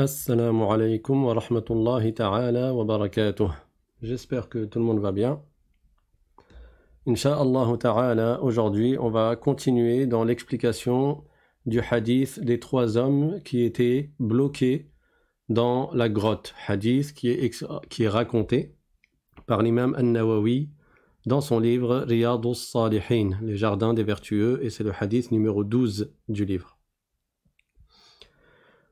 Assalamu alaikum wa rahmatullahi ta'ala wa barakatuh. J'espère que tout le monde va bien. Inch'Allah ta'ala, aujourd'hui, on va continuer dans l'explication du hadith des trois hommes qui étaient bloqués dans la grotte. Hadith qui est, qui est raconté par l'imam An-Nawawi dans son livre Riyadus Salihin, les jardins des vertueux, et c'est le hadith numéro 12 du livre.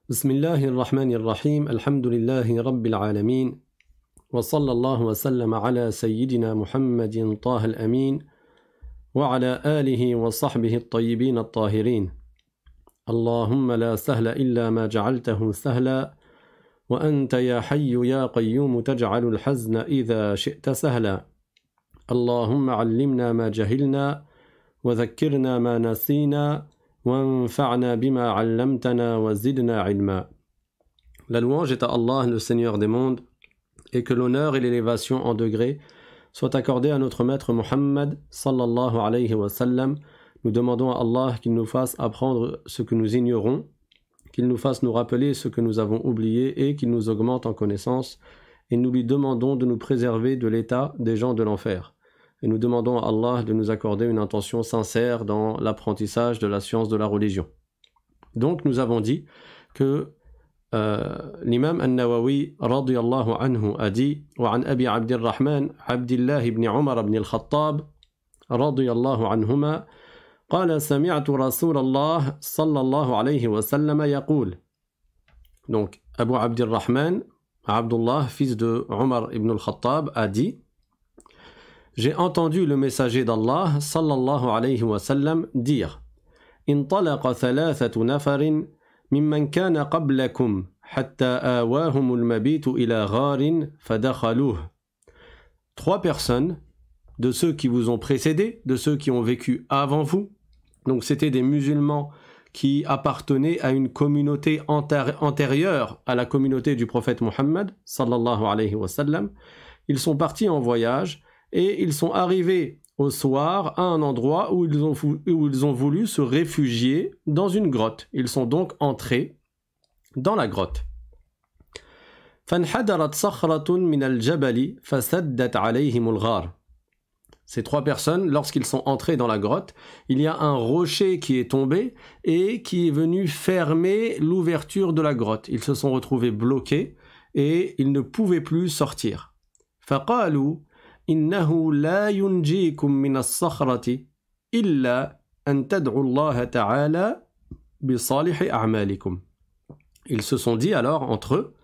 بسم الله الرحمن الرحيم الحمد لله رب العالمين وصلى الله وسلم على سيدنا محمد طه الأمين وعلى آله وصحبه الطيبين الطاهرين اللهم لا سهل إلا ما جعلته سهلا وأنت يا حي يا قيوم تجعل الحزن إذا شئت سهلا اللهم علمنا ما جهلنا وذكرنا ما نسينا La louange est à Allah, le Seigneur des mondes, et que l'honneur et l'élévation en degrés soient accordés à notre maître Muhammad sallallahu alayhi wa sallam. Nous demandons à Allah qu'il nous fasse apprendre ce que nous ignorons, qu'il nous fasse nous rappeler ce que nous avons oublié et qu'il nous augmente en connaissance, et nous lui demandons de nous préserver de l'état des gens de l'enfer et nous demandons à Allah de nous accorder une intention sincère dans l'apprentissage de la science de la religion. Donc nous avons dit que euh, l'imam al-Nawawi radiyallahu anhu a dit وعن an abi الرحمن عبد ibn بن ibn بن الخطاب رضي الله عنهما قال سمعت رسول الله صلى الله عليه وسلم يقول Donc Abu Abd al-Rahman, Abdullah, fils de Omar ibn al-Khattab, a dit j'ai entendu le messager d'Allah sallallahu alayhi wa sallam dire Trois personnes de ceux qui vous ont précédé, de ceux qui ont vécu avant vous. Donc c'était des musulmans qui appartenaient à une communauté antérieure à la communauté du prophète Mohammed sallallahu alayhi wa sallam. Ils sont partis en voyage et ils sont arrivés au soir à un endroit où ils ont, où ils ont voulu se réfugier dans une grotte. Ils sont donc entrés dans la grotte. Ces trois personnes, lorsqu'ils sont entrés dans la grotte, il y a un rocher qui est tombé et qui est venu fermer l'ouverture de la grotte. Ils se sont retrouvés bloqués et ils ne pouvaient plus sortir. Ils se sont dit alors entre eux,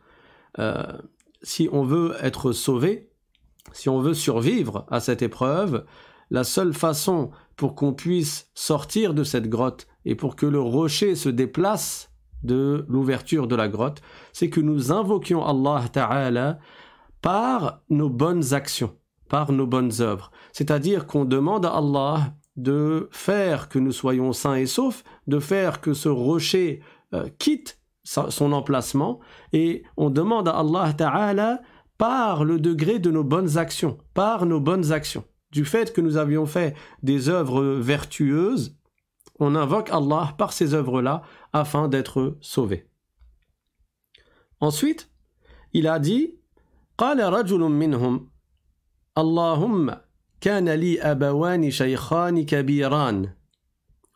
euh, si on veut être sauvé, si on veut survivre à cette épreuve, la seule façon pour qu'on puisse sortir de cette grotte et pour que le rocher se déplace de l'ouverture de la grotte, c'est que nous invoquions Allah Ta'ala par nos bonnes actions par nos bonnes œuvres. C'est-à-dire qu'on demande à Allah de faire que nous soyons sains et saufs, de faire que ce rocher euh, quitte son emplacement, et on demande à Allah Ta'ala par le degré de nos bonnes actions, par nos bonnes actions. Du fait que nous avions fait des œuvres vertueuses, on invoque Allah par ces œuvres-là afin d'être sauvés. Ensuite, il a dit, اللهم كان لي أبوان شيخان كبيران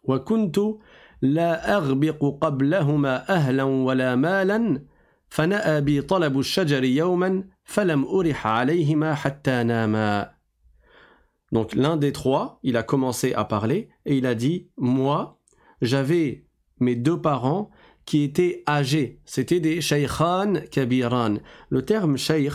وكنت لا أغبق قبلهما أهلا ولا مالا فنأى بي طلب الشجر يوما فلم أرح عليهما حتى ناما Donc l'un des trois, il a commencé à parler et il a dit Moi, j'avais mes deux parents qui étaient âgés. C'était des shaykhan kabiran. Le terme shaykh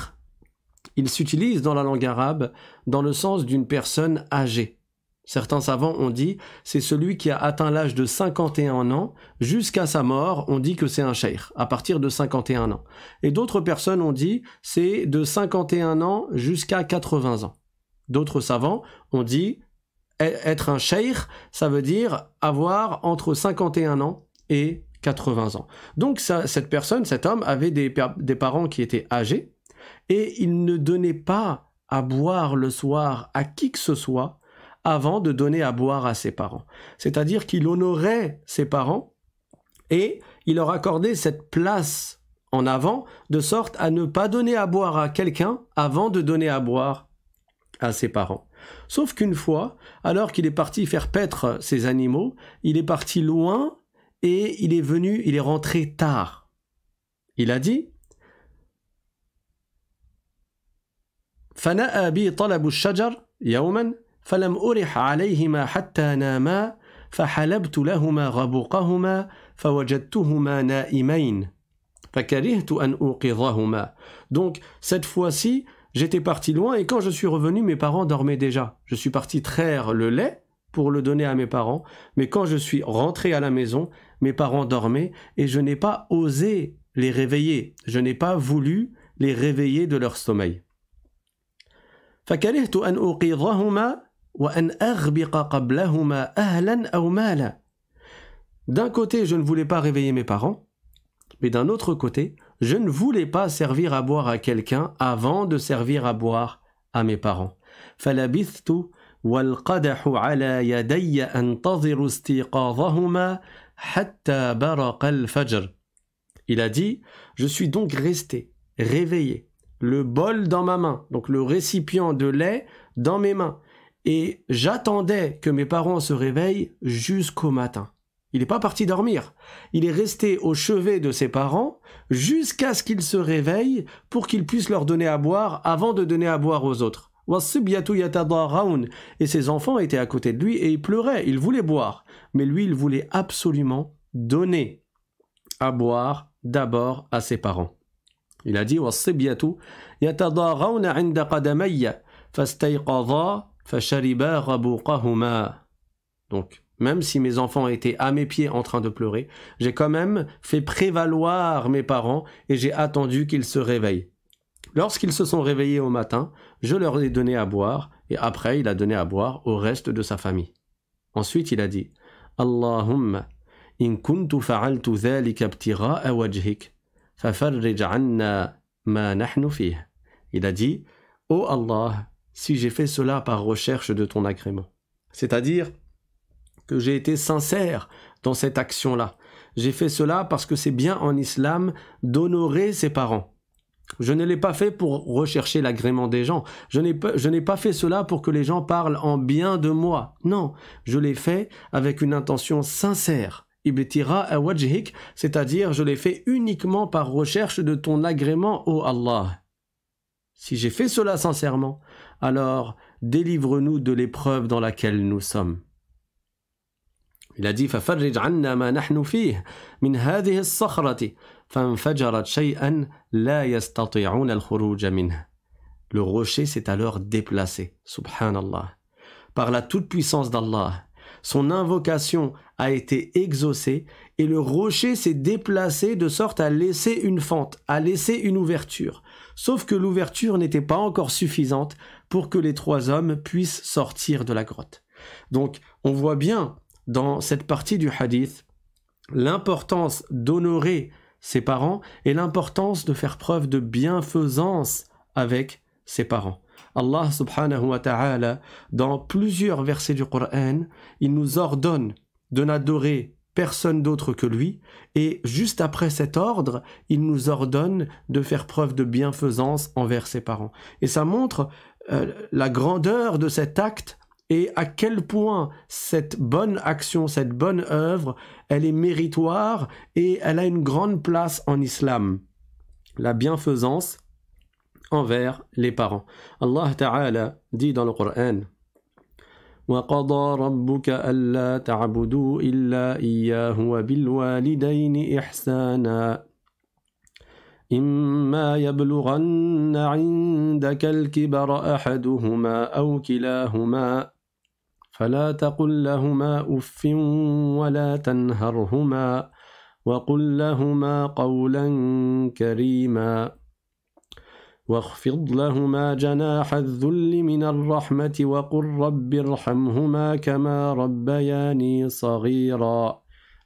il s'utilise dans la langue arabe dans le sens d'une personne âgée. Certains savants ont dit c'est celui qui a atteint l'âge de 51 ans, jusqu'à sa mort on dit que c'est un cheikh, à partir de 51 ans. Et d'autres personnes ont dit c'est de 51 ans jusqu'à 80 ans. D'autres savants ont dit e-, être un cheikh, ça veut dire avoir entre 51 ans et 80 ans. Donc cette personne, cet homme avait des parents qui étaient âgés, et il ne donnait pas à boire le soir à qui que ce soit avant de donner à boire à ses parents. C'est-à-dire qu'il honorait ses parents et il leur accordait cette place en avant de sorte à ne pas donner à boire à quelqu'un avant de donner à boire à ses parents. Sauf qu'une fois, alors qu'il est parti faire paître ses animaux, il est parti loin et il est venu, il est rentré tard. Il a dit Donc cette fois-ci j'étais parti loin et quand je suis revenu mes parents dormaient déjà. Je suis parti traire le lait pour le donner à mes parents, mais quand je suis rentré à la maison, mes parents dormaient et je n'ai pas osé les réveiller, je n'ai pas voulu les réveiller de leur sommeil. D'un côté, je ne voulais pas réveiller mes parents, mais d'un autre côté, je ne voulais pas servir à boire à quelqu'un avant de servir à boire à mes parents. Il a dit, je suis donc resté réveillé le bol dans ma main, donc le récipient de lait dans mes mains. Et j'attendais que mes parents se réveillent jusqu'au matin. Il n'est pas parti dormir. Il est resté au chevet de ses parents jusqu'à ce qu'ils se réveillent pour qu'ils puissent leur donner à boire avant de donner à boire aux autres. Et ses enfants étaient à côté de lui et ils pleuraient, ils voulaient boire. Mais lui, il voulait absolument donner à boire d'abord à ses parents. Il a dit Donc, même si mes enfants étaient à mes pieds en train de pleurer, j'ai quand même fait prévaloir mes parents et j'ai attendu qu'ils se réveillent. Lorsqu'ils se sont réveillés au matin, je leur ai donné à boire, et après il a donné à boire au reste de sa famille. Ensuite il a dit Allahumma in kuntu fa'altu dhalika wajhik il a dit, Ô oh Allah, si j'ai fait cela par recherche de ton agrément. C'est-à-dire que j'ai été sincère dans cette action-là. J'ai fait cela parce que c'est bien en islam d'honorer ses parents. Je ne l'ai pas fait pour rechercher l'agrément des gens. Je n'ai pas, pas fait cela pour que les gens parlent en bien de moi. Non, je l'ai fait avec une intention sincère c'est-à-dire je l'ai fait uniquement par recherche de ton agrément, ô Allah. Si j'ai fait cela sincèrement, alors délivre-nous de l'épreuve dans laquelle nous sommes. Il a dit Le rocher s'est alors déplacé, subhanallah, par la toute-puissance d'Allah son invocation a été exaucée et le rocher s'est déplacé de sorte à laisser une fente, à laisser une ouverture. Sauf que l'ouverture n'était pas encore suffisante pour que les trois hommes puissent sortir de la grotte. Donc on voit bien dans cette partie du hadith l'importance d'honorer ses parents et l'importance de faire preuve de bienfaisance avec ses parents. Allah subhanahu wa ta'ala, dans plusieurs versets du Coran, il nous ordonne de n'adorer personne d'autre que lui, et juste après cet ordre, il nous ordonne de faire preuve de bienfaisance envers ses parents. Et ça montre euh, la grandeur de cet acte et à quel point cette bonne action, cette bonne œuvre, elle est méritoire et elle a une grande place en islam. La bienfaisance envers les parents. Allah Ta'ala dit dans le Coran وقضى ربك ألا تعبدوا إلا إياه وبالوالدين إحسانا إما يبلغن عندك الكبر أحدهما أو كلاهما فلا تقل لهما أف ولا تنهرهما وقل لهما قولا كريما واخفض لهما جناح الذل من الرحمة وقل رب irhamhuma kama rabbayani saghira.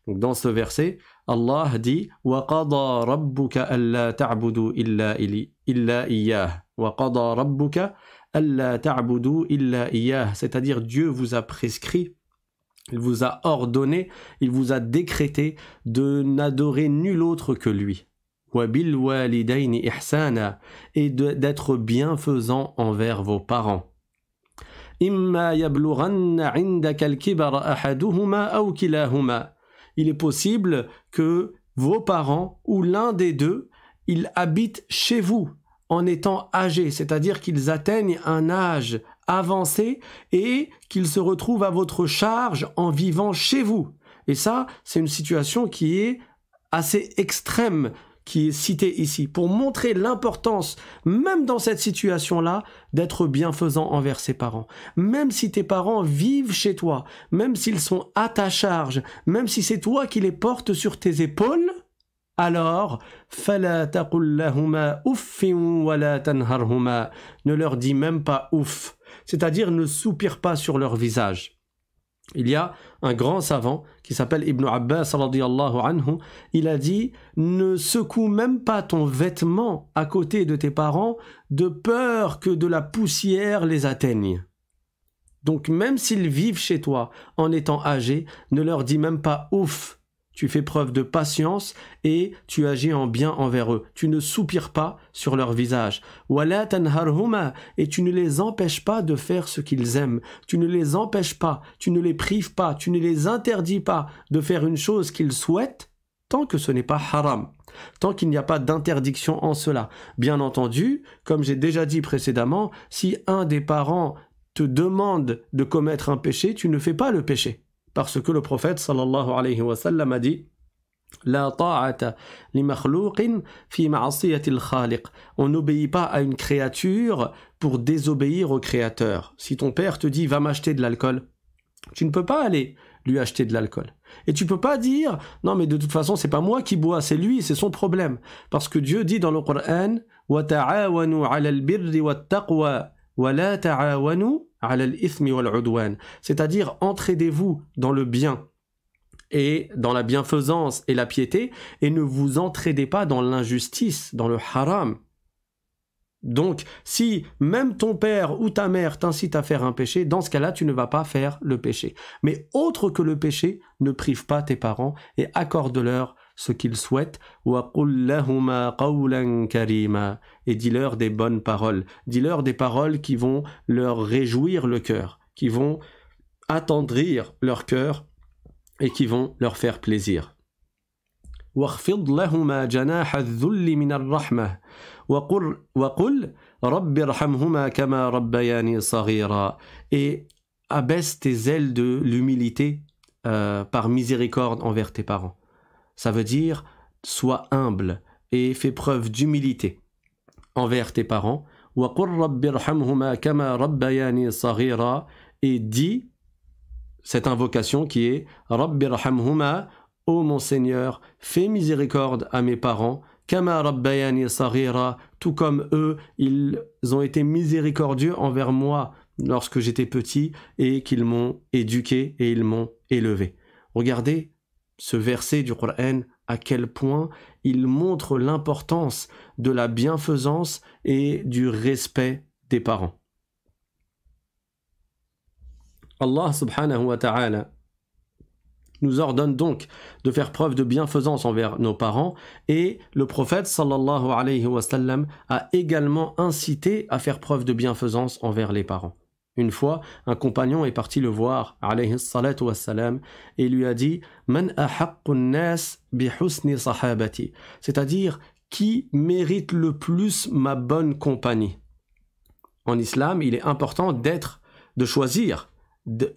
Donc dans ce verset, Allah dit وَقَضَى رَبُّكَ أَلَّا تَعْبُدُوا إِلَّا, إلا إِيَّاهُ وَقَضَى رَبُّكَ أَلَّا تَعْبُدُوا إِلَّا إِيَّاهُ C'est-à-dire Dieu vous a prescrit il vous a ordonné, il vous a décrété de n'adorer nul autre que lui. et d'être bienfaisant envers vos parents. Il est possible que vos parents ou l'un des deux, ils habitent chez vous en étant âgés, c'est-à-dire qu'ils atteignent un âge avancé et qu'ils se retrouvent à votre charge en vivant chez vous. Et ça, c'est une situation qui est assez extrême qui est cité ici, pour montrer l'importance, même dans cette situation-là, d'être bienfaisant envers ses parents. Même si tes parents vivent chez toi, même s'ils sont à ta charge, même si c'est toi qui les portes sur tes épaules, alors, ne leur dis même pas ouf, c'est-à-dire ne soupire pas sur leur visage il y a un grand savant qui s'appelle Ibn Abbas il a dit ne secoue même pas ton vêtement à côté de tes parents de peur que de la poussière les atteigne. Donc même s'ils vivent chez toi en étant âgés, ne leur dis même pas ouf tu fais preuve de patience et tu agis en bien envers eux. Tu ne soupires pas sur leur visage. Et tu ne les empêches pas de faire ce qu'ils aiment. Tu ne les empêches pas, tu ne les prives pas, tu ne les interdis pas de faire une chose qu'ils souhaitent tant que ce n'est pas haram, tant qu'il n'y a pas d'interdiction en cela. Bien entendu, comme j'ai déjà dit précédemment, si un des parents te demande de commettre un péché, tu ne fais pas le péché parce que le prophète sallallahu alayhi wa sallam a dit on n'obéit pas à une créature pour désobéir au créateur. Si ton père te dit va m'acheter de l'alcool, tu ne peux pas aller lui acheter de l'alcool. Et tu peux pas dire non mais de toute façon c'est pas moi qui bois, c'est lui, c'est son problème parce que Dieu dit dans le Coran c'est-à-dire entraidez-vous dans le bien et dans la bienfaisance et la piété, et ne vous entraidez pas dans l'injustice, dans le haram. Donc, si même ton père ou ta mère t'incite à faire un péché, dans ce cas-là, tu ne vas pas faire le péché. Mais autre que le péché, ne prive pas tes parents et accorde-leur ce qu'ils souhaitent, et dis-leur des bonnes paroles, dis-leur des paroles qui vont leur réjouir le cœur, qui vont attendrir leur cœur et qui vont leur faire plaisir. et abaisse tes ailes de l'humilité euh, par miséricorde envers tes parents ça veut dire sois humble et fais preuve d'humilité envers tes parents. Et dis cette invocation qui est ô mon Seigneur, fais miséricorde à mes parents, Kama tout comme eux, ils ont été miséricordieux envers moi lorsque j'étais petit et qu'ils m'ont éduqué et ils m'ont élevé. Regardez ce verset du Qur'an, à quel point il montre l'importance de la bienfaisance et du respect des parents. Allah subhanahu wa ta'ala nous ordonne donc de faire preuve de bienfaisance envers nos parents et le prophète sallallahu alayhi wa a également incité à faire preuve de bienfaisance envers les parents. Une fois, un compagnon est parti le voir, alayhi salatu et lui a dit C'est-à-dire, qui mérite le plus ma bonne compagnie En islam, il est important d'être, de choisir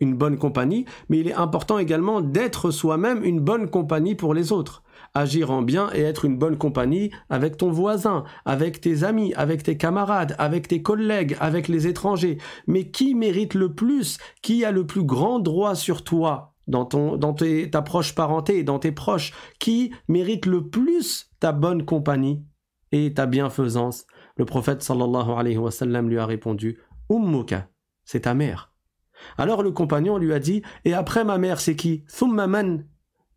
une bonne compagnie, mais il est important également d'être soi-même une bonne compagnie pour les autres agir en bien et être une bonne compagnie avec ton voisin, avec tes amis, avec tes camarades, avec tes collègues, avec les étrangers. Mais qui mérite le plus Qui a le plus grand droit sur toi dans, ton, dans ta proche parenté, dans tes proches Qui mérite le plus ta bonne compagnie et ta bienfaisance Le prophète sallallahu alayhi wa sallam lui a répondu « Ummuka » c'est ta mère. Alors le compagnon lui a dit « Et après ma mère, c'est qui ?»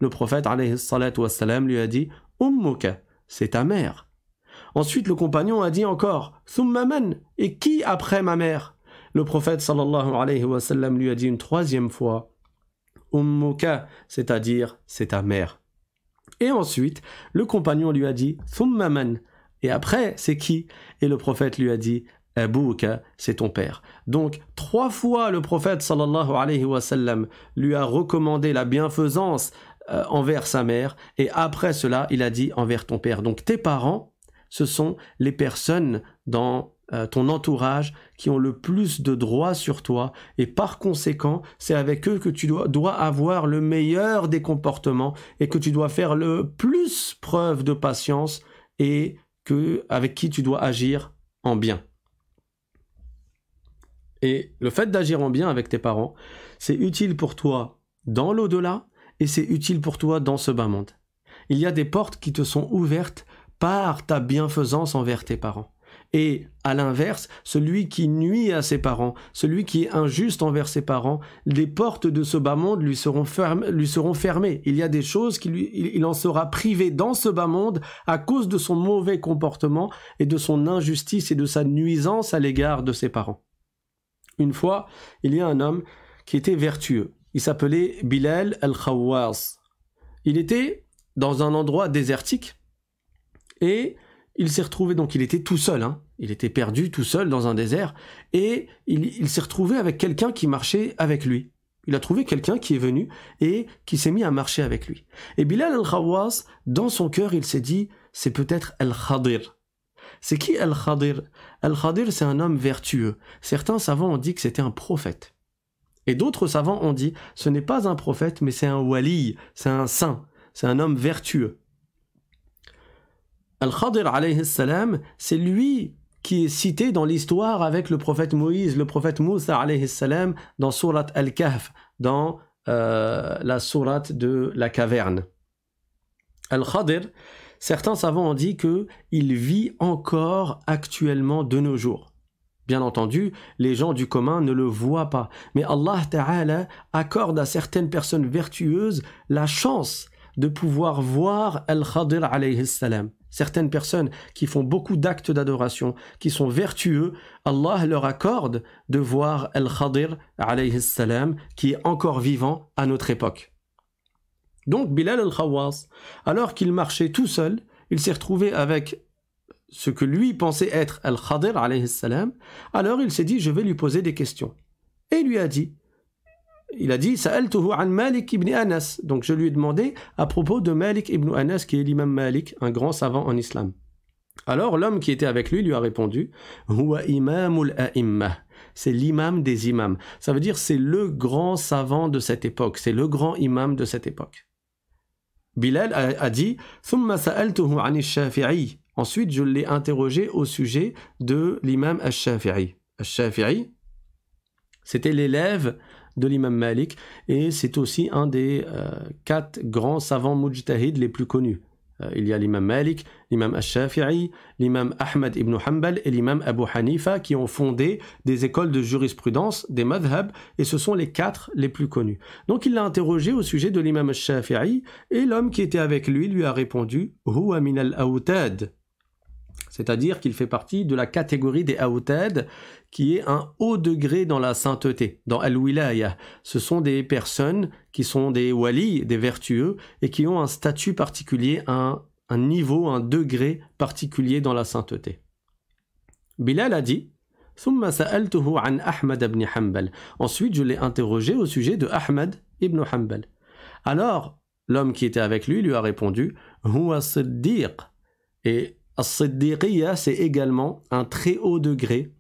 Le prophète lui a dit Ummuka, c'est ta mère. Ensuite, le compagnon a dit encore Thummaman, et qui après ma mère Le prophète sallallahu lui a dit une troisième fois Ummuka, c'est-à-dire c'est ta mère. Et ensuite, le compagnon lui a dit Thummaman, et après c'est qui Et le prophète lui a dit Abouka, c'est ton père. Donc, trois fois le prophète lui a recommandé la bienfaisance euh, envers sa mère, et après cela, il a dit envers ton père. Donc tes parents, ce sont les personnes dans euh, ton entourage qui ont le plus de droits sur toi, et par conséquent, c'est avec eux que tu dois, dois avoir le meilleur des comportements et que tu dois faire le plus preuve de patience et que, avec qui tu dois agir en bien. Et le fait d'agir en bien avec tes parents, c'est utile pour toi dans l'au-delà, et c'est utile pour toi dans ce bas-monde. Il y a des portes qui te sont ouvertes par ta bienfaisance envers tes parents. Et à l'inverse, celui qui nuit à ses parents, celui qui est injuste envers ses parents, les portes de ce bas monde lui seront, fermées. Il y a des choses qu'il en sera privé dans ce bas monde à cause de son mauvais comportement et de son injustice et de sa nuisance à l'égard de ses parents. Une fois, il y a un homme qui était vertueux. Il s'appelait Bilal al-Khawwas. Il était dans un endroit désertique et il s'est retrouvé, donc il était tout seul, hein. il était perdu tout seul dans un désert et il, s'est retrouvé avec quelqu'un qui marchait avec lui. Il a trouvé quelqu'un qui est venu et qui s'est mis à marcher avec lui. Et Bilal al khawaz dans son cœur, il s'est dit, c'est peut-être al-Khadir. C'est qui al-Khadir Al-Khadir, c'est un homme vertueux. Certains savants ont dit que c'était un prophète. Et d'autres savants ont dit, ce n'est pas un prophète, mais c'est un wali, c'est un saint, c'est un homme vertueux. Al-Khadir c'est lui qui est cité dans l'histoire avec le prophète Moïse, le prophète Moussa dans Surat Al-Kahf, dans euh, la sourate de la caverne. Al-Khadir, certains savants ont dit que il vit encore actuellement de nos jours. Bien entendu, les gens du commun ne le voient pas. Mais Allah Ta'ala accorde à certaines personnes vertueuses la chance de pouvoir voir Al-Khadir alayhi salam. Certaines personnes qui font beaucoup d'actes d'adoration, qui sont vertueux, Allah leur accorde de voir Al-Khadir alayhi salam qui est encore vivant à notre époque. Donc Bilal al-Khawas, alors qu'il marchait tout seul, il s'est retrouvé avec ce que lui pensait être Al-Khadir alayhi salam, alors il s'est dit je vais lui poser des questions. Et il lui a dit il a dit Sa'altuhu an Malik ibn Anas. Donc je lui ai demandé à propos de Malik ibn Anas qui est l'imam Malik, un grand savant en islam. Alors l'homme qui était avec lui lui a répondu Huwa imamul C'est l'imam des imams. Ça veut dire c'est le grand savant de cette époque, c'est le grand imam de cette époque. Bilal a, dit Thumma sa'altuhu an Ensuite, je l'ai interrogé au sujet de l'imam al shafii al shafii c'était l'élève de l'imam Malik et c'est aussi un des euh, quatre grands savants mujtahid les plus connus. Euh, il y a l'imam Malik, l'imam al shafii l'imam Ahmad ibn Hanbal et l'imam Abu Hanifa qui ont fondé des écoles de jurisprudence, des madhab, et ce sont les quatre les plus connus. Donc il l'a interrogé au sujet de l'imam al shafii et l'homme qui était avec lui lui a répondu « Huwa min al-awtad » C'est-à-dire qu'il fait partie de la catégorie des Aoutad, qui est un haut degré dans la sainteté, dans Al-Wilaya. Ce sont des personnes qui sont des Wali, des vertueux, et qui ont un statut particulier, un, niveau, un degré particulier dans la sainteté. Bilal a dit Ensuite, je l'ai interrogé au sujet de Ahmad ibn Hanbal. Alors, l'homme qui était avec lui lui a répondu Huwa Et As-Siddiqiyya, c'est également un très haut degré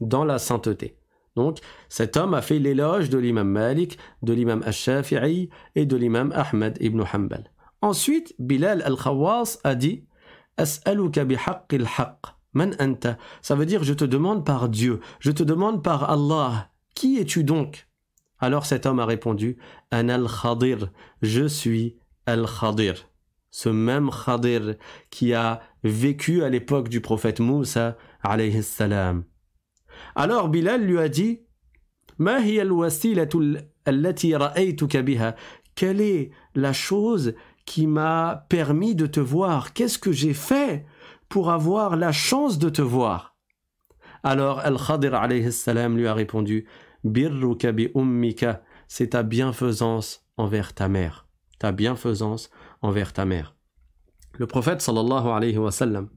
dans la sainteté. Donc, cet homme a fait l'éloge de l'imam Malik, de l'imam Ash-Shafi'i et de l'imam Ahmed ibn Hanbal. Ensuite, Bilal al-Khawas a dit Man anta. Ça veut dire je te demande par Dieu, je te demande par Allah. Qui es-tu donc Alors cet homme a répondu An al-Khadir. Je suis al-Khadir ce même Khadir qui a vécu à l'époque du prophète Moussa alayhi salam. Alors Bilal lui a dit Quelle est la chose qui m'a permis de te voir Qu'est-ce que j'ai fait pour avoir la chance de te voir Alors Al-Khadir lui a répondu c'est ta bienfaisance envers ta mère. Ta bienfaisance vers ta mère. Le prophète alayhi wa sallam,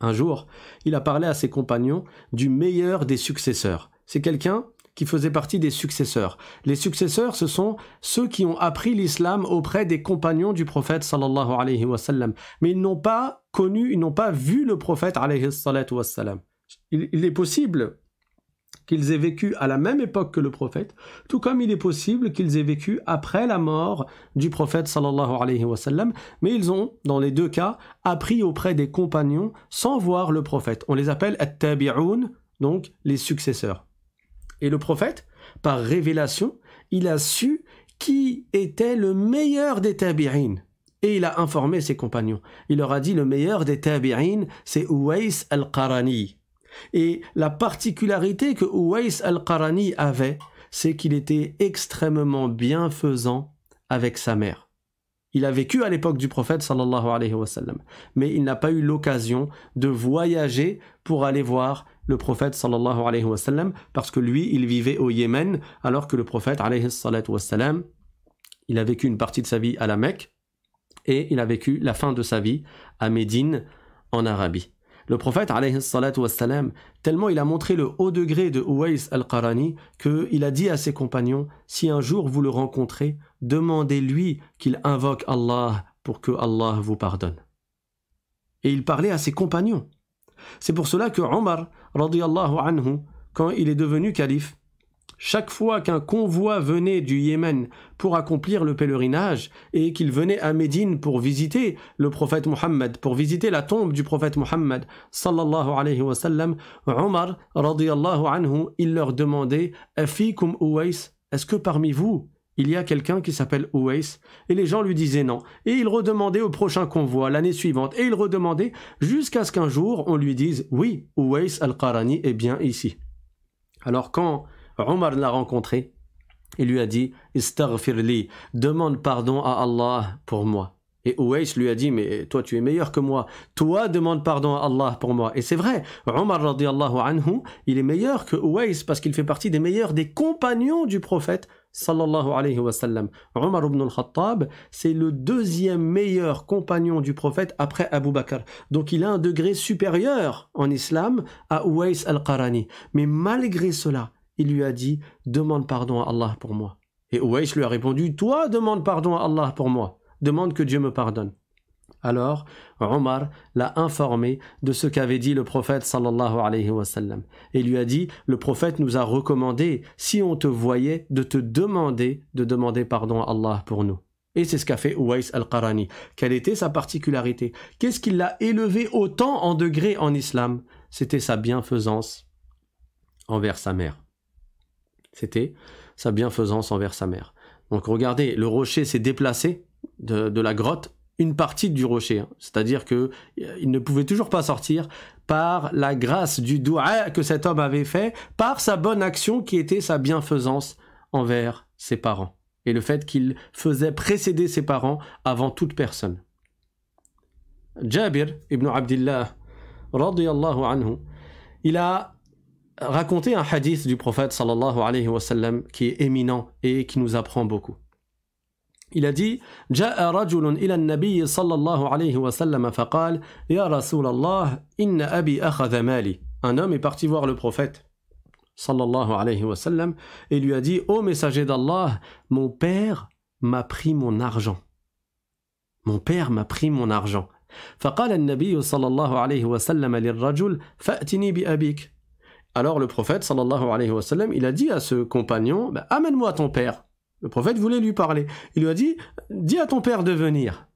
un jour, il a parlé à ses compagnons du meilleur des successeurs. C'est quelqu'un qui faisait partie des successeurs. Les successeurs, ce sont ceux qui ont appris l'islam auprès des compagnons du prophète sallallahu alayhi wa sallam. Mais ils n'ont pas connu, ils n'ont pas vu le prophète alayhi wa il est possible qu'ils aient vécu à la même époque que le prophète, tout comme il est possible qu'ils aient vécu après la mort du prophète sallallahu alayhi wa sallam, mais ils ont, dans les deux cas, appris auprès des compagnons sans voir le prophète. On les appelle at-tabi'un, donc les successeurs. Et le prophète, par révélation, il a su qui était le meilleur des tabi'in. Et il a informé ses compagnons. Il leur a dit le meilleur des tabi'in, c'est Uwais al-Qarani. Et la particularité que Uwais al-Qarani avait, c'est qu'il était extrêmement bienfaisant avec sa mère. Il a vécu à l'époque du prophète sallallahu alayhi wa sallam, mais il n'a pas eu l'occasion de voyager pour aller voir le prophète sallallahu alayhi wa sallam, parce que lui, il vivait au Yémen, alors que le prophète alayhi wa il a vécu une partie de sa vie à la Mecque, et il a vécu la fin de sa vie à Médine, en Arabie. Le prophète, wassalam, tellement il a montré le haut degré de Uwais al-Qarani qu'il a dit à ses compagnons Si un jour vous le rencontrez, demandez-lui qu'il invoque Allah pour que Allah vous pardonne. Et il parlait à ses compagnons. C'est pour cela que Omar, anhu, quand il est devenu calife, chaque fois qu'un convoi venait du Yémen pour accomplir le pèlerinage et qu'il venait à Médine pour visiter le prophète Mohammed, pour visiter la tombe du prophète Mohammed, sallallahu alayhi wa sallam, Omar, radiallahu anhu, il leur demandait Uwais, est-ce que parmi vous, il y a quelqu'un qui s'appelle Uwais Et les gens lui disaient non. Et il redemandait au prochain convoi l'année suivante. Et il redemandait jusqu'à ce qu'un jour on lui dise Oui, Uwais al-Qarani est bien ici. Alors quand Omar l'a rencontré et lui a dit Istaghfirli, demande pardon à Allah pour moi. Et Ouais lui a dit, mais toi tu es meilleur que moi, toi demande pardon à Allah pour moi. Et c'est vrai, Omar anhu, il est meilleur que Ouais parce qu'il fait partie des meilleurs des compagnons du prophète sallallahu alayhi wa sallam. Omar ibn al-Khattab, c'est le deuxième meilleur compagnon du prophète après Abu Bakr. Donc il a un degré supérieur en islam à Uwais al-Qarani. Mais malgré cela, il lui a dit Demande pardon à Allah pour moi. Et ouais lui a répondu Toi, demande pardon à Allah pour moi. Demande que Dieu me pardonne. Alors, Omar l'a informé de ce qu'avait dit le prophète sallallahu alayhi wa sallam et lui a dit Le prophète nous a recommandé, si on te voyait, de te demander de demander pardon à Allah pour nous. Et c'est ce qu'a fait Ouais al-Qarani. Quelle était sa particularité Qu'est-ce qui l'a élevé autant en degré en islam C'était sa bienfaisance envers sa mère. C'était sa bienfaisance envers sa mère. Donc regardez, le rocher s'est déplacé de, la grotte, une partie du rocher. Hein. C'est-à-dire que euh, il ne pouvait toujours pas sortir par la grâce du doua que cet homme avait fait, par sa bonne action qui était sa bienfaisance envers ses parents. Et le fait qu'il faisait précéder ses parents avant toute personne. Jabir ibn Abdullah, anhu, il a raconter un hadith du prophète sallallahu alayhi wa sallam qui est éminent et qui nous apprend beaucoup. Il a dit جاء رجل إلى النبي الله عليه فقال يا الله إن Un homme est parti voir le prophète sallallahu alayhi wa sallam et lui a dit Ô messager d'Allah, mon père m'a pris mon argent. Mon père m'a pris mon argent. فقال النبي صلى الله عليه وسلم للرجل فأتني بأبيك alors le prophète sallallahu alayhi wa sallam, il a dit à ce compagnon bah, Amène-moi ton père. Le prophète voulait lui parler. Il lui a dit Dis à ton père de venir.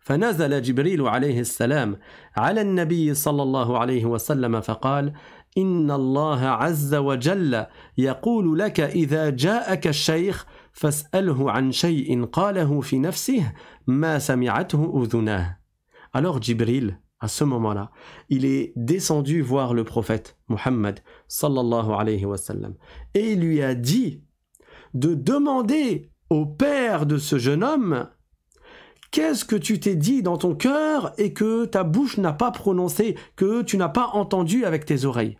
فنزل جبريل عليه السلام على النبي صلى الله عليه وسلم فقال إن الله عز وجل يقول لك إذا جاءك الشيخ فاسأله عن شيء قاله في نفسه ما سمعته أذناه Alors Jibril, à ce moment-là, il est descendu voir le prophète Muhammad sallallahu alayhi wa et il lui a dit de demander au père de ce jeune homme qu'est-ce que tu t'es dit dans ton cœur et que ta bouche n'a pas prononcé, que tu n'as pas entendu avec tes oreilles.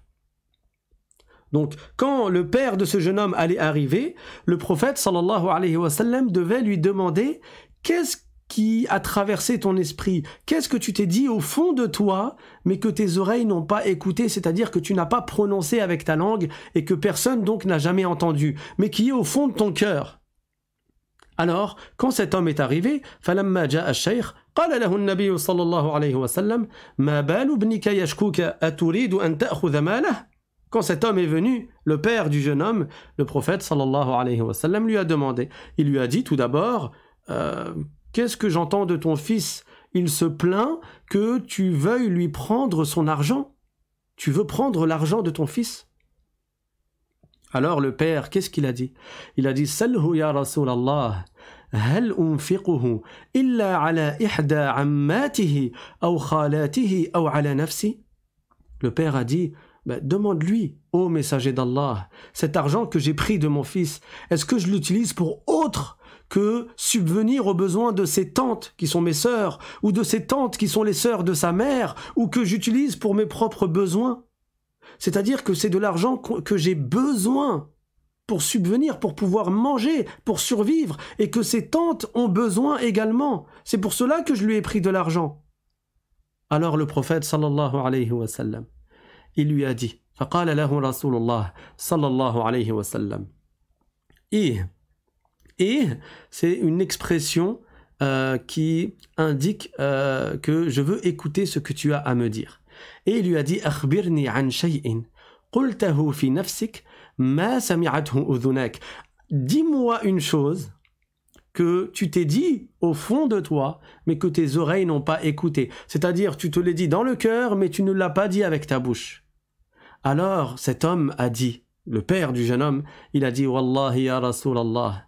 Donc, quand le père de ce jeune homme allait arriver, le prophète sallallahu alayhi wa devait lui demander qu'est-ce qui a traversé ton esprit Qu'est-ce que tu t'es dit au fond de toi, mais que tes oreilles n'ont pas écouté, c'est-à-dire que tu n'as pas prononcé avec ta langue et que personne donc n'a jamais entendu, mais qui est au fond de ton cœur Alors, quand cet homme est arrivé, Quand cet homme est venu, le père du jeune homme, le prophète sallallahu alayhi wa lui a demandé. Il lui a dit tout d'abord, euh, Qu'est-ce que j'entends de ton fils Il se plaint que tu veuilles lui prendre son argent. Tu veux prendre l'argent de ton fils alors le père, qu'est-ce qu'il a dit Il a dit ya Rasulallah, Le père a dit bah, Demande-lui, ô messager d'Allah, cet argent que j'ai pris de mon fils, est-ce que je l'utilise pour autre que subvenir aux besoins de ses tantes qui sont mes sœurs, ou de ses tantes qui sont les sœurs de sa mère, ou que j'utilise pour mes propres besoins. C'est-à-dire que c'est de l'argent que j'ai besoin pour subvenir, pour pouvoir manger, pour survivre, et que ses tantes ont besoin également. C'est pour cela que je lui ai pris de l'argent. Alors le prophète sallallahu alayhi wa il lui a dit, et c'est une expression euh, qui indique euh, que je veux écouter ce que tu as à me dire. Et il lui a dit Akhbirni an shay'in. Dis-moi une chose que tu t'es dit au fond de toi, mais que tes oreilles n'ont pas écouté. C'est-à-dire, tu te l'es dit dans le cœur, mais tu ne l'as pas dit avec ta bouche. Alors cet homme a dit, le père du jeune homme, il a dit Wallahi ya Rasulallah,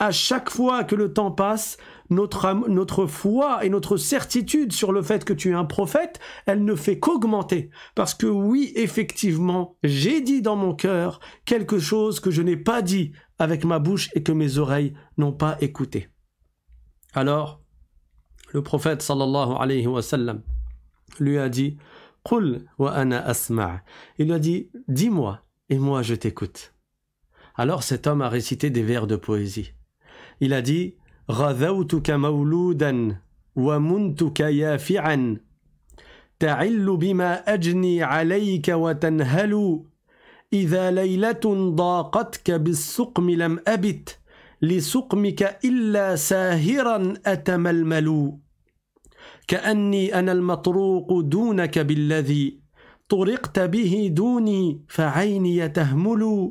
À chaque fois que le temps passe, notre, notre foi et notre certitude sur le fait que tu es un prophète, elle ne fait qu'augmenter. Parce que oui, effectivement, j'ai dit dans mon cœur quelque chose que je n'ai pas dit avec ma bouche et que mes oreilles n'ont pas écouté. Alors, le prophète sallallahu alayhi wa sallam lui a dit Qul Il lui a dit Dis-moi, et moi je t'écoute. Alors cet homme a récité des vers de poésie. il a dit غذوتك مولودا ومنتك يافعا تعل بما أجني عليك وتنهل إذا ليلة ضاقتك بالسقم لم أبت لسقمك إلا ساهرا أتململ كأني أنا المطروق دونك بالذي طرقت به دوني فعيني تهمل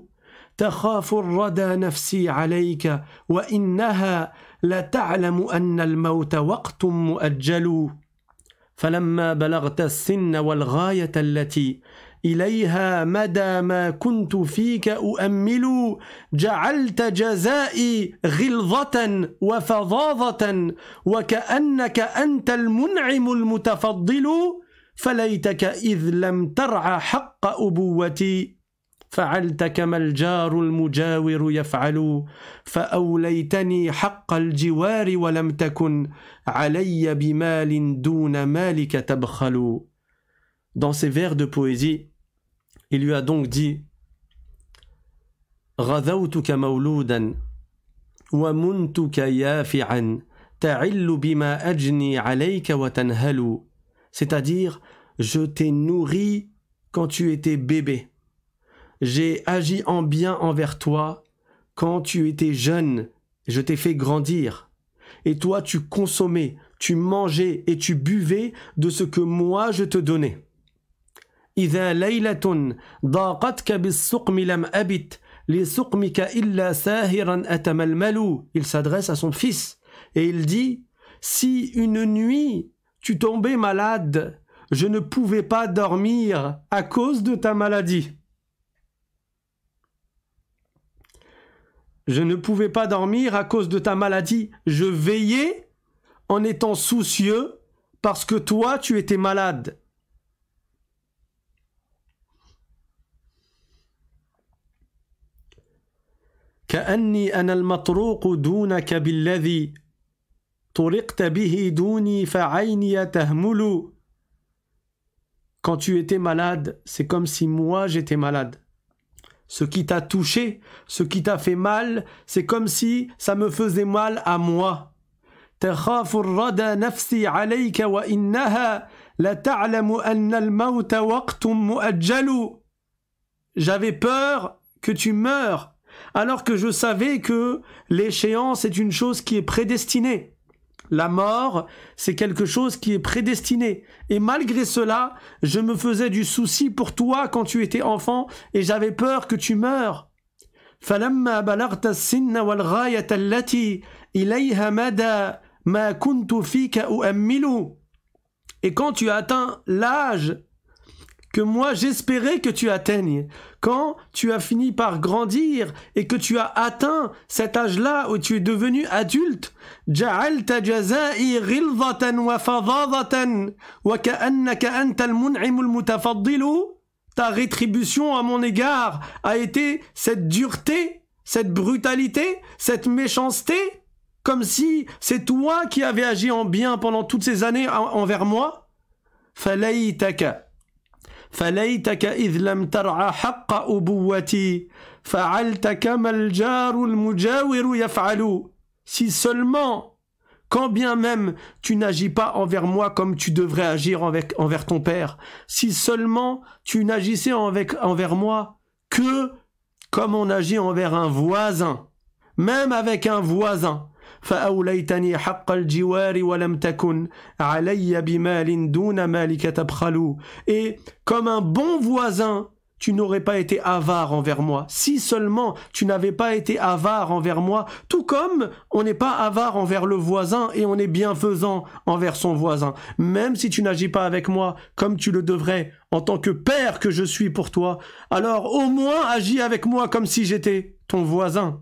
تخاف الردى نفسي عليك وانها لتعلم ان الموت وقت مؤجل فلما بلغت السن والغايه التي اليها مدى ما كنت فيك اؤمل جعلت جزائي غلظه وفظاظه وكانك انت المنعم المتفضل فليتك اذ لم ترعى حق ابوتي فعلت كما الجار المجاور يفعل فاوليتني حق الجوار ولم تكن علي بمال دون مالك تبخل Dans ces vers de poésie, il lui a donc dit غذوتك مولودا ومنتك يافعا تعل بما أجني عليك وتنهل c'est-à-dire je t'ai nourri quand tu étais bébé j'ai agi en bien envers toi quand tu étais jeune, je t'ai fait grandir. Et toi tu consommais, tu mangeais et tu buvais de ce que moi je te donnais. Il s'adresse à son fils et il dit Si une nuit tu tombais malade, je ne pouvais pas dormir à cause de ta maladie. Je ne pouvais pas dormir à cause de ta maladie. Je veillais en étant soucieux parce que toi, tu étais malade. Quand tu étais malade, c'est comme si moi j'étais malade ce qui t'a touché, ce qui t'a fait mal, c'est comme si ça me faisait mal à moi. J'avais peur que tu meurs, alors que je savais que l'échéance est une chose qui est prédestinée. La mort, c'est quelque chose qui est prédestiné. Et malgré cela, je me faisais du souci pour toi quand tu étais enfant et j'avais peur que tu meurs. Et quand tu as atteint l'âge que moi j'espérais que tu atteignes. Quand tu as fini par grandir et que tu as atteint cet âge-là où tu es devenu adulte, ta rétribution à mon égard a été cette dureté, cette brutalité, cette méchanceté, comme si c'est toi qui avais agi en bien pendant toutes ces années envers moi. Si seulement, quand bien même tu n'agis pas envers moi comme tu devrais agir envers ton père, si seulement tu n'agissais envers moi que comme on agit envers un voisin, même avec un voisin, et comme un bon voisin, tu n'aurais pas été avare envers moi. Si seulement tu n'avais pas été avare envers moi, tout comme on n'est pas avare envers le voisin et on est bienfaisant envers son voisin. Même si tu n'agis pas avec moi comme tu le devrais, en tant que père que je suis pour toi, alors au moins agis avec moi comme si j'étais ton voisin.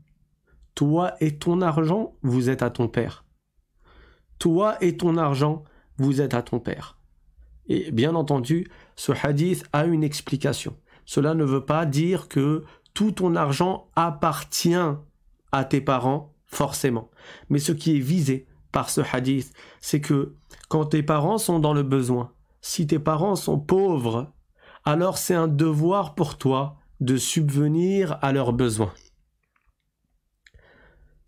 Toi et ton argent, vous êtes à ton père. Toi et ton argent, vous êtes à ton père. Et bien entendu, ce hadith a une explication. Cela ne veut pas dire que tout ton argent appartient à tes parents, forcément. Mais ce qui est visé par ce hadith, c'est que quand tes parents sont dans le besoin, si tes parents sont pauvres, alors c'est un devoir pour toi de subvenir à leurs besoins.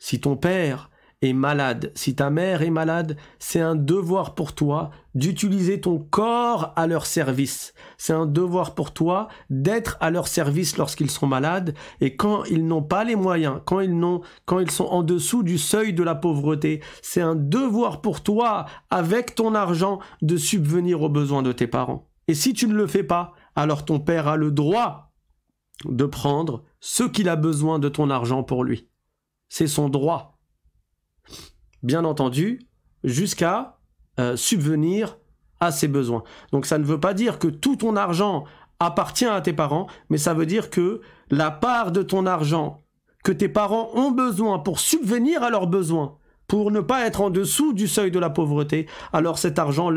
Si ton père est malade, si ta mère est malade, c'est un devoir pour toi d'utiliser ton corps à leur service. C'est un devoir pour toi d'être à leur service lorsqu'ils sont malades et quand ils n'ont pas les moyens, quand ils sont en dessous du seuil de la pauvreté, c'est un devoir pour toi, avec ton argent, de subvenir aux besoins de tes parents. Et si tu ne le fais pas, alors ton père a le droit de prendre ce qu'il a besoin de ton argent pour lui c'est son droit. Bien entendu, jusqu'à euh, subvenir à ses besoins. Donc ça ne veut pas dire que tout ton argent appartient à tes parents, mais ça veut dire que la part de ton argent que tes parents ont besoin pour subvenir à leurs besoins pour ne pas être en dessous du seuil de la pauvreté, alors cet argent,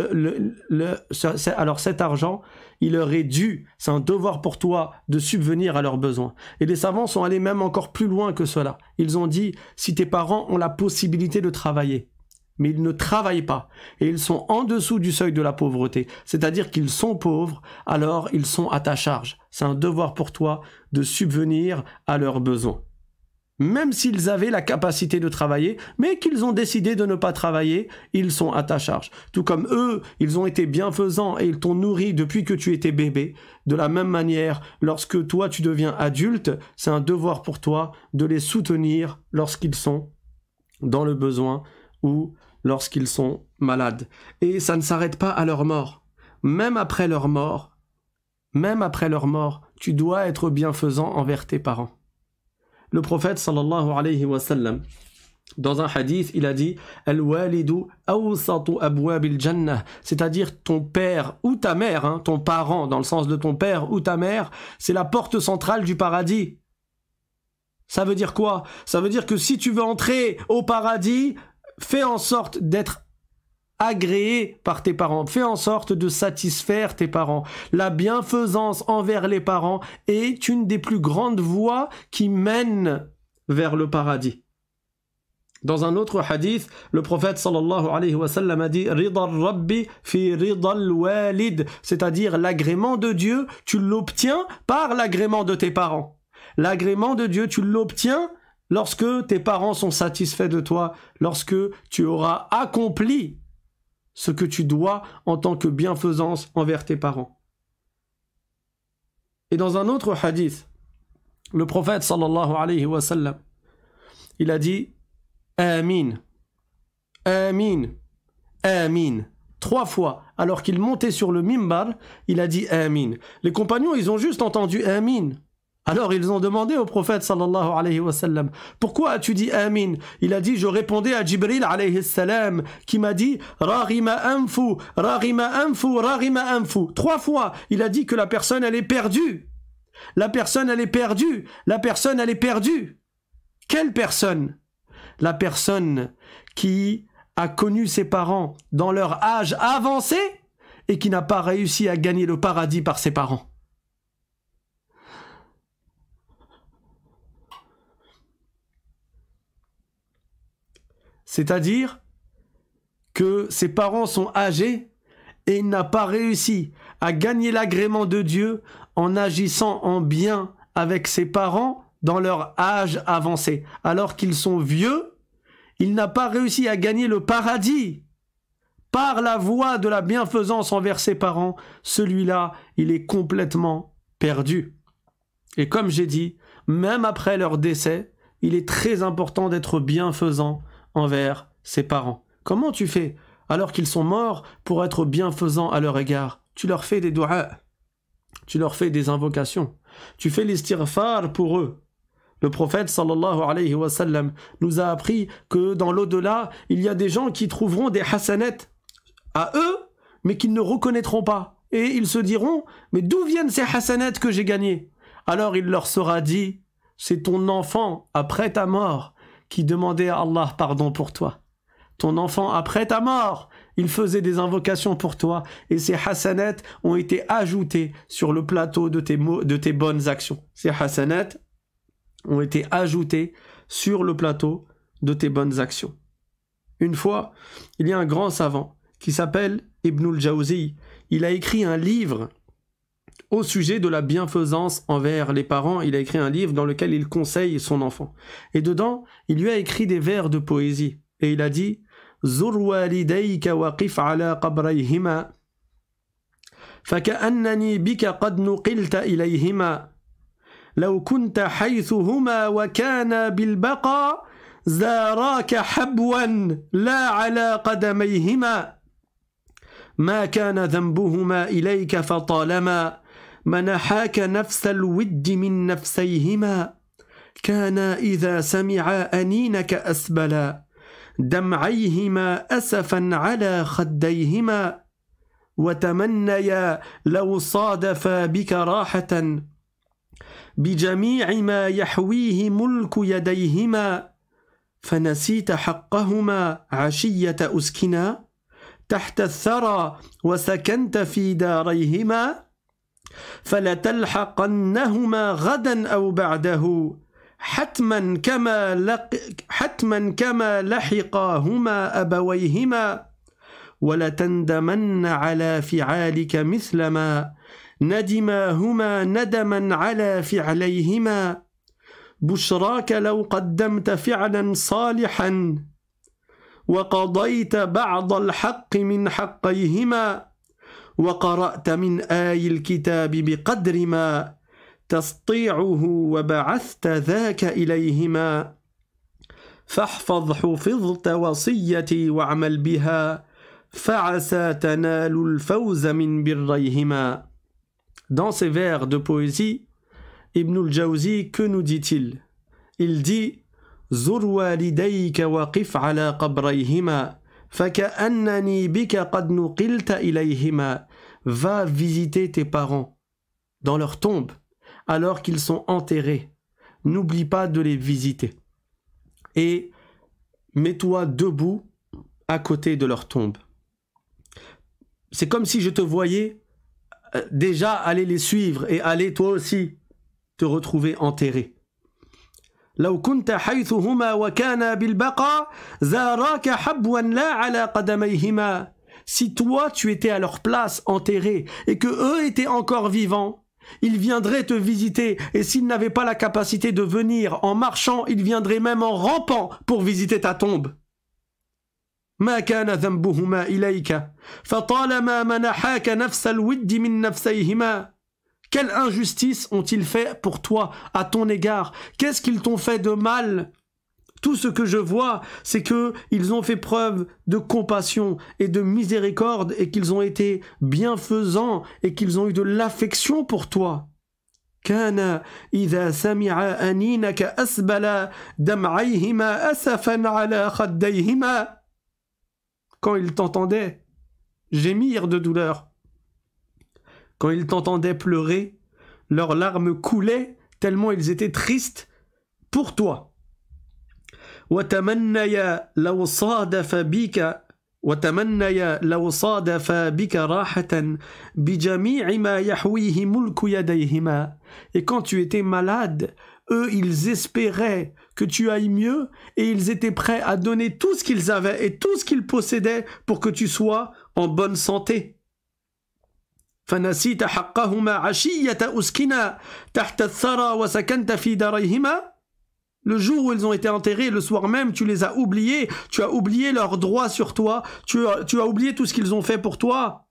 alors cet argent il leur est dû. C'est un devoir pour toi de subvenir à leurs besoins. Et les savants sont allés même encore plus loin que cela. Ils ont dit, si tes parents ont la possibilité de travailler, mais ils ne travaillent pas, et ils sont en dessous du seuil de la pauvreté, c'est-à-dire qu'ils sont pauvres, alors ils sont à ta charge. C'est un devoir pour toi de subvenir à leurs besoins même s'ils avaient la capacité de travailler, mais qu'ils ont décidé de ne pas travailler, ils sont à ta charge. Tout comme eux, ils ont été bienfaisants et ils t'ont nourri depuis que tu étais bébé. De la même manière, lorsque toi tu deviens adulte, c'est un devoir pour toi de les soutenir lorsqu'ils sont dans le besoin ou lorsqu'ils sont malades. Et ça ne s'arrête pas à leur mort. Même après leur mort, même après leur mort, tu dois être bienfaisant envers tes parents le prophète sallallahu alayhi wa sallam, dans un hadith, il a dit c'est-à-dire ton père ou ta mère, hein, ton parent, dans le sens de ton père ou ta mère, c'est la porte centrale du paradis. Ça veut dire quoi Ça veut dire que si tu veux entrer au paradis, fais en sorte d'être agréé par tes parents. Fais en sorte de satisfaire tes parents. La bienfaisance envers les parents est une des plus grandes voies qui mènent vers le paradis. Dans un autre hadith, le prophète sallallahu alayhi wa sallam a dit rabbi fi walid, c'est-à-dire l'agrément de Dieu, tu l'obtiens par l'agrément de tes parents. L'agrément de Dieu, tu l'obtiens lorsque tes parents sont satisfaits de toi, lorsque tu auras accompli ce que tu dois en tant que bienfaisance envers tes parents. Et dans un autre hadith, le prophète sallallahu alayhi wa sallam, il a dit Amin, Amin, Amin. Trois fois, alors qu'il montait sur le mimbar, il a dit Amin. Les compagnons, ils ont juste entendu Amin. Alors ils ont demandé au prophète sallallahu alayhi wa sallam Pourquoi as-tu dit Amin Il a dit Je répondais à Jibril alayhi salam qui m'a dit Rahima anfu, Rahima anfu, Rahima amfu Trois fois, il a dit que la personne elle est perdue. La personne elle est perdue. La personne elle est perdue. Quelle personne La personne qui a connu ses parents dans leur âge avancé et qui n'a pas réussi à gagner le paradis par ses parents. C'est-à-dire que ses parents sont âgés et il n'a pas réussi à gagner l'agrément de Dieu en agissant en bien avec ses parents dans leur âge avancé. Alors qu'ils sont vieux, il n'a pas réussi à gagner le paradis par la voie de la bienfaisance envers ses parents. Celui-là, il est complètement perdu. Et comme j'ai dit, même après leur décès, il est très important d'être bienfaisant envers ses parents. Comment tu fais alors qu'ils sont morts pour être bienfaisants à leur égard Tu leur fais des doigts, tu leur fais des invocations, tu fais les l'istighfar pour eux. Le prophète sallallahu alayhi wa sallam nous a appris que dans l'au-delà, il y a des gens qui trouveront des hasanettes à eux, mais qu'ils ne reconnaîtront pas. Et ils se diront, mais d'où viennent ces hasanettes que j'ai gagnés Alors il leur sera dit, c'est ton enfant après ta mort qui demandait à Allah pardon pour toi. Ton enfant, après ta mort, il faisait des invocations pour toi et ces hasanettes ont été ajoutés sur le plateau de tes, de tes bonnes actions. Ces ont été ajoutés sur le plateau de tes bonnes actions. Une fois, il y a un grand savant qui s'appelle Ibn al-Jawzi. Il a écrit un livre au sujet de la bienfaisance envers les parents, il a écrit un livre dans lequel il conseille son enfant. Et dedans, il lui a écrit des vers de poésie. Et il a dit Zur walidayka waqif ala qabrayhima, fakannani bika qad nuqilta ilayhima, law kunta haythuhuma wa kana bilbaqa, zaraka habwan la ala qadamayhima. ma kana ذنبهما ilayka fatalama » منحاك نفس الود من نفسيهما كانا إذا سمعا أنينك أسبلا دمعيهما أسفا على خديهما وتمنيا لو صادفا بك راحة بجميع ما يحويه ملك يديهما فنسيت حقهما عشية أسكنا تحت الثرى وسكنت في داريهما فلتلحقنهما غدا أو بعده حتما كما لق حتما كما لحقاهما أبويهما ولتندمن على فعالك مثلما ندماهما ندما على فعليهما بشراك لو قدمت فعلا صالحا وقضيت بعض الحق من حقيهما وقرأت من آي الكتاب بقدر ما تسطيعه وبعثت ذاك إليهما فاحفظ حفظت وصيتي واعمل بها فعسى تنال الفوز من بريهما Dans ces vers de poésie, Ibn al-Jawzi, que nous dit-il Il dit « Zur walidayka waqif ala qabrayhima » Va visiter tes parents dans leur tombe alors qu'ils sont enterrés. N'oublie pas de les visiter. Et mets-toi debout à côté de leur tombe. C'est comme si je te voyais euh, déjà aller les suivre et aller toi aussi te retrouver enterré. Si toi tu étais à leur place enterré et que eux étaient encore vivants, ils viendraient te visiter et s'ils n'avaient pas la capacité de venir en marchant, ils viendraient même en rampant pour visiter ta tombe. Quelle injustice ont-ils fait pour toi, à ton égard Qu'est-ce qu'ils t'ont fait de mal tout ce que je vois, c'est qu'ils ont fait preuve de compassion et de miséricorde et qu'ils ont été bienfaisants et qu'ils ont eu de l'affection pour toi. quand ils t'entendaient, gémirent de douleur quand ils t'entendaient pleurer, leurs larmes coulaient tellement ils étaient tristes pour toi. Et quand tu étais malade, eux, ils espéraient que tu ailles mieux et ils étaient prêts à donner tout ce qu'ils avaient et tout ce qu'ils possédaient pour que tu sois en bonne santé. Le jour où ils ont été enterrés, le soir même, tu les as oubliés, tu as oublié leurs droits sur toi, tu as, oublié tout ce qu'ils ont fait pour toi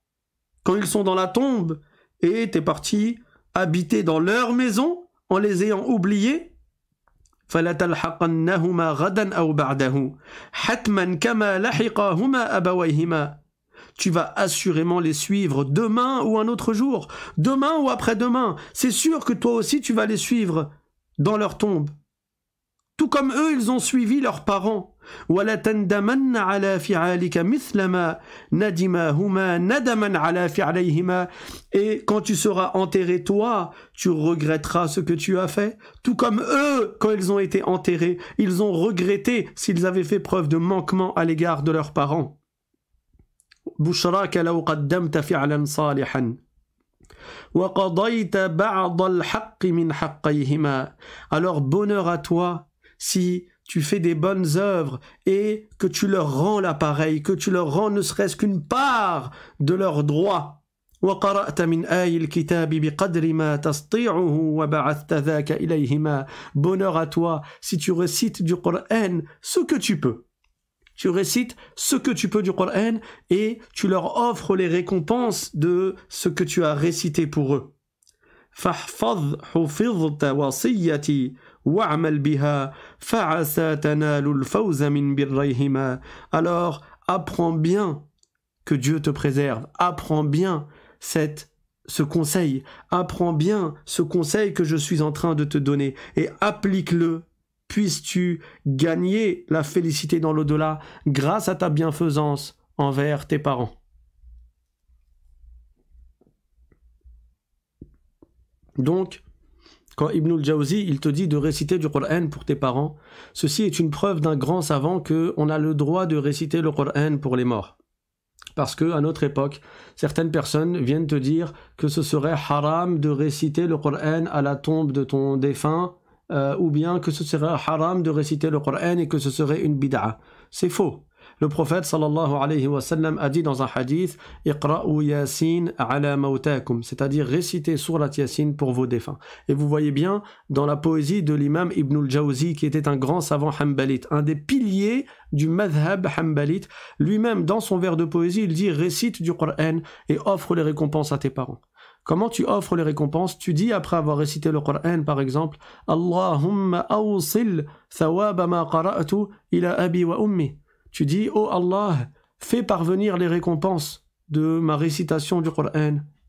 quand ils sont dans la tombe, et es parti habiter dans leur maison en les ayant oubliés tu vas assurément les suivre demain ou un autre jour, demain ou après-demain. C'est sûr que toi aussi tu vas les suivre dans leur tombe. Tout comme eux, ils ont suivi leurs parents. et quand tu seras enterré toi tu regretteras ce que tu as fait tout comme eux quand ils ont été enterrés ils ont regretté s'ils avaient fait preuve de manquement à l'égard de leurs parents بشراك لو قدمت فعلا صالحا وقضيت بعض الحق من حقيهما alors bonheur à toi si tu fais des bonnes œuvres et que tu leur rends l'appareil que tu leur rends ne serait-ce qu'une part de leurs droits وقرأت من آي الكتاب بقدر ما تستطيعه وبعثت ذاك إليهما bonheur à toi si tu récites du Coran ce que tu peux tu récites ce que tu peux du Coran et tu leur offres les récompenses de ce que tu as récité pour eux. Alors apprends bien que Dieu te préserve, apprends bien cette ce conseil, apprends bien ce conseil que je suis en train de te donner et applique-le puisses-tu gagner la félicité dans l'au-delà grâce à ta bienfaisance envers tes parents. Donc, quand Ibn al-Jawzi, il te dit de réciter du Qur'an pour tes parents, ceci est une preuve d'un grand savant que on a le droit de réciter le Qur'an pour les morts. Parce que à notre époque, certaines personnes viennent te dire que ce serait haram de réciter le Qur'an à la tombe de ton défunt euh, ou bien que ce serait haram de réciter le Coran et que ce serait une bid'a. C'est faux. Le prophète sallallahu alayhi wa sallam a dit dans un hadith ala c'est-à-dire récitez sourate yasin pour vos défunts. Et vous voyez bien dans la poésie de l'imam Ibn al-Jawzi qui était un grand savant hanbalite, un des piliers du madhab hanbalite, lui-même dans son vers de poésie, il dit récite du Coran et offre les récompenses à tes parents. Comment tu offres les récompenses Tu dis après avoir récité le Coran par exemple Allahumma awsil thawaba ma qara'tu ila abi wa ummi. Tu dis "Oh Allah, fais parvenir les récompenses de ma récitation du Coran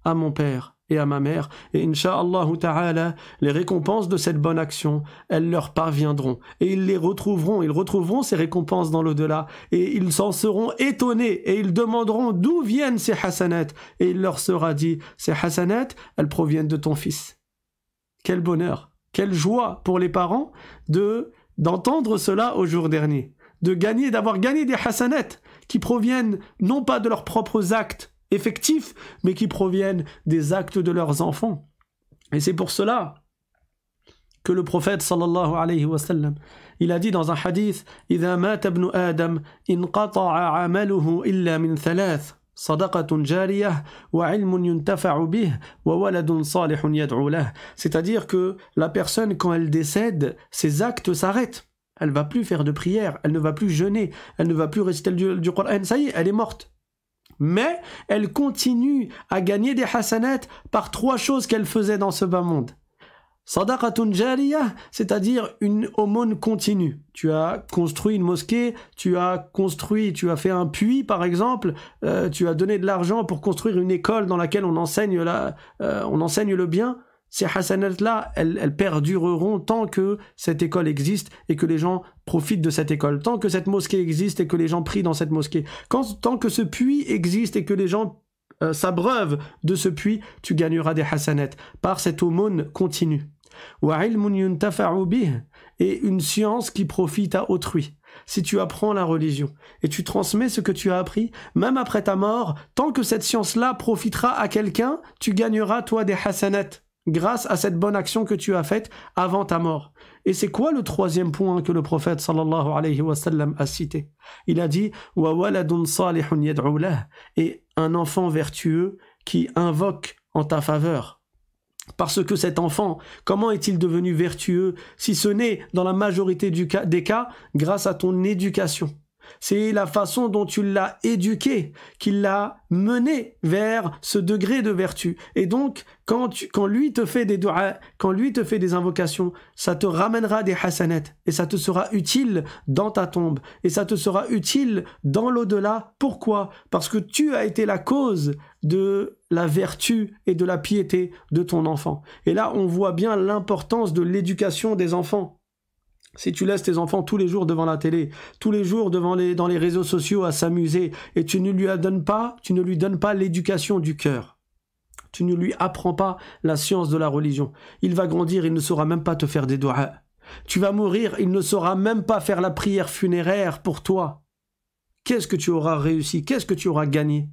à mon père et à ma mère, et Inch'Allah Ta'ala, les récompenses de cette bonne action, elles leur parviendront, et ils les retrouveront, ils retrouveront ces récompenses dans l'au-delà, et ils s'en seront étonnés, et ils demanderont d'où viennent ces hasanats, et il leur sera dit, ces hasanats, elles proviennent de ton fils. Quel bonheur, quelle joie pour les parents de d'entendre cela au jour dernier, de gagner, d'avoir gagné des hasanats qui proviennent non pas de leurs propres actes, effectifs, mais qui proviennent des actes de leurs enfants. Et c'est pour cela que le prophète sallallahu alayhi wa sallam, il a dit dans un hadith c'est-à-dire que la personne quand elle décède ses actes s'arrêtent elle va plus faire de prière elle ne va plus jeûner elle ne va plus réciter du, du Coran ça y est elle est morte mais elle continue à gagner des hassanet par trois choses qu'elle faisait dans ce bas monde. Sadaqatun c'est-à-dire une aumône continue. Tu as construit une mosquée, tu as construit, tu as fait un puits par exemple, euh, tu as donné de l'argent pour construire une école dans laquelle on enseigne, euh, on enseigne le bien ces hasanets là elles, perdureront tant que cette école existe et que les gens profitent de cette école, tant que cette mosquée existe et que les gens prient dans cette mosquée, tant que ce puits existe et que les gens euh, s'abreuvent de ce puits, tu gagneras des hasanets par cette aumône continue. Et une science qui profite à autrui. Si tu apprends la religion et tu transmets ce que tu as appris, même après ta mort, tant que cette science-là profitera à quelqu'un, tu gagneras toi des hasanets grâce à cette bonne action que tu as faite avant ta mort. Et c'est quoi le troisième point que le prophète alayhi wa sallam a cité Il a dit salihun et un enfant vertueux qui invoque en ta faveur. Parce que cet enfant, comment est-il devenu vertueux si ce n'est dans la majorité des cas grâce à ton éducation c'est la façon dont tu l'as éduqué, qu'il l'a mené vers ce degré de vertu. Et donc, quand, quand lui te fait des quand lui te fait des invocations, ça te ramènera des hasanettes et ça te sera utile dans ta tombe et ça te sera utile dans l'au-delà. Pourquoi Parce que tu as été la cause de la vertu et de la piété de ton enfant. Et là, on voit bien l'importance de l'éducation des enfants. Si tu laisses tes enfants tous les jours devant la télé, tous les jours devant les, dans les réseaux sociaux à s'amuser, et tu ne lui donnes pas, tu ne lui donnes pas l'éducation du cœur. Tu ne lui apprends pas la science de la religion. Il va grandir, il ne saura même pas te faire des doigts. Tu vas mourir, il ne saura même pas faire la prière funéraire pour toi. Qu'est-ce que tu auras réussi Qu'est-ce que tu auras gagné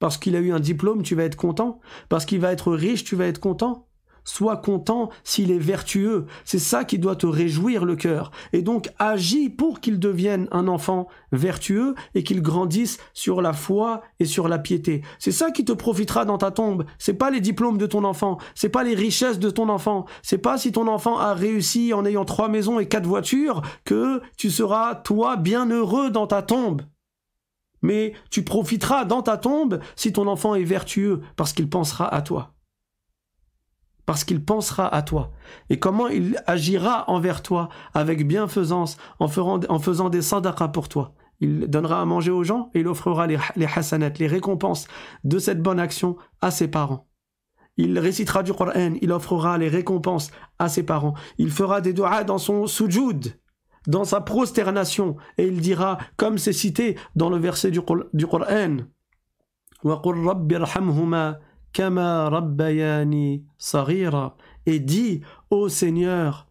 Parce qu'il a eu un diplôme, tu vas être content Parce qu'il va être riche, tu vas être content Sois content s'il est vertueux. C'est ça qui doit te réjouir le cœur. Et donc agis pour qu'il devienne un enfant vertueux et qu'il grandisse sur la foi et sur la piété. C'est ça qui te profitera dans ta tombe. n'est pas les diplômes de ton enfant. n'est pas les richesses de ton enfant. C'est pas si ton enfant a réussi en ayant trois maisons et quatre voitures que tu seras toi bien heureux dans ta tombe. Mais tu profiteras dans ta tombe si ton enfant est vertueux parce qu'il pensera à toi parce qu'il pensera à toi. Et comment il agira envers toi avec bienfaisance en, faisant des sadaqas pour toi. Il donnera à manger aux gens et il offrera les, les hasanat, les récompenses de cette bonne action à ses parents. Il récitera du Coran, il offrera les récompenses à ses parents. Il fera des doigts dans son sujoud, dans sa prosternation, et il dira, comme c'est cité dans le verset du, du Coran, et dis, Ô Seigneur,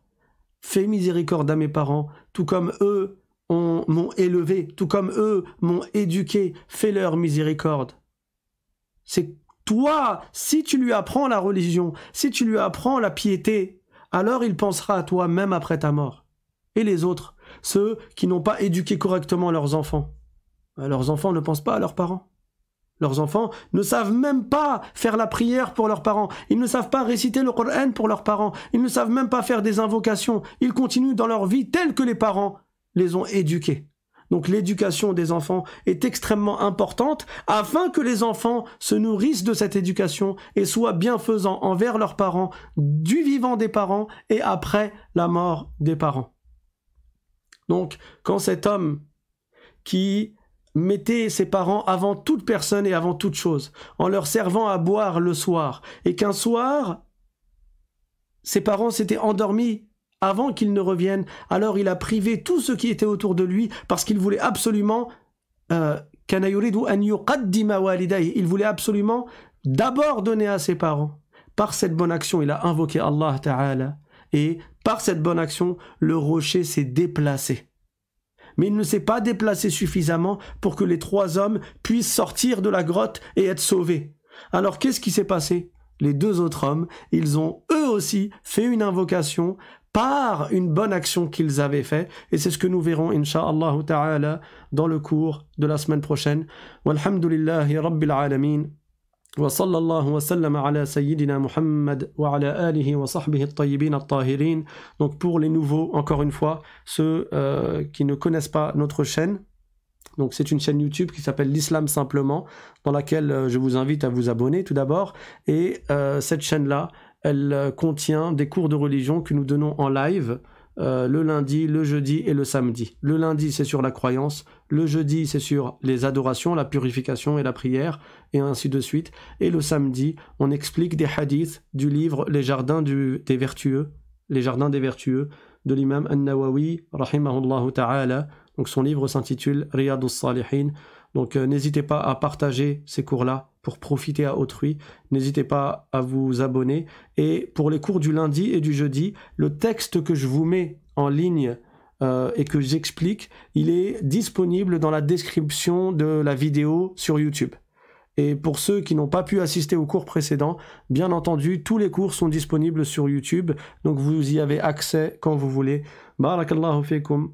fais miséricorde à mes parents, tout comme eux m'ont élevé, tout comme eux m'ont éduqué, fais-leur miséricorde. C'est toi, si tu lui apprends la religion, si tu lui apprends la piété, alors il pensera à toi même après ta mort. Et les autres, ceux qui n'ont pas éduqué correctement leurs enfants. Euh, leurs enfants ne pensent pas à leurs parents leurs enfants ne savent même pas faire la prière pour leurs parents. Ils ne savent pas réciter le Coran pour leurs parents. Ils ne savent même pas faire des invocations. Ils continuent dans leur vie telle que les parents les ont éduqués. Donc l'éducation des enfants est extrêmement importante afin que les enfants se nourrissent de cette éducation et soient bienfaisants envers leurs parents, du vivant des parents et après la mort des parents. Donc quand cet homme qui mettez ses parents avant toute personne et avant toute chose, en leur servant à boire le soir, et qu'un soir, ses parents s'étaient endormis avant qu'ils ne reviennent, alors il a privé tout ce qui était autour de lui, parce qu'il voulait absolument... Euh, il voulait absolument d'abord donner à ses parents. Par cette bonne action, il a invoqué Allah Ta'ala. Et par cette bonne action, le rocher s'est déplacé mais il ne s'est pas déplacé suffisamment pour que les trois hommes puissent sortir de la grotte et être sauvés. Alors qu'est-ce qui s'est passé Les deux autres hommes, ils ont eux aussi fait une invocation par une bonne action qu'ils avaient faite, et c'est ce que nous verrons, inshallah dans le cours de la semaine prochaine. Walhamdulillahi rabbil alameen. Muhammad wa ala alihi wa sahbihi Donc pour les nouveaux, encore une fois, ceux euh, qui ne connaissent pas notre chaîne, donc c'est une chaîne YouTube qui s'appelle l'Islam simplement, dans laquelle euh, je vous invite à vous abonner tout d'abord. Et euh, cette chaîne-là, elle contient des cours de religion que nous donnons en live euh, le lundi, le jeudi et le samedi. Le lundi, c'est sur la croyance, le jeudi, c'est sur les adorations, la purification et la prière, et ainsi de suite. Et le samedi, on explique des hadiths du livre Les Jardins des Vertueux, Les Jardins des Vertueux, de l'imam An-Nawawi, rahimahullah ta'ala. Donc son livre s'intitule Riyadus Salihin. Donc euh, n'hésitez pas à partager ces cours-là profiter à autrui. N'hésitez pas à vous abonner. Et pour les cours du lundi et du jeudi, le texte que je vous mets en ligne euh, et que j'explique, il est disponible dans la description de la vidéo sur YouTube. Et pour ceux qui n'ont pas pu assister aux cours précédents, bien entendu, tous les cours sont disponibles sur YouTube, donc vous y avez accès quand vous voulez. Barakallahu fikum.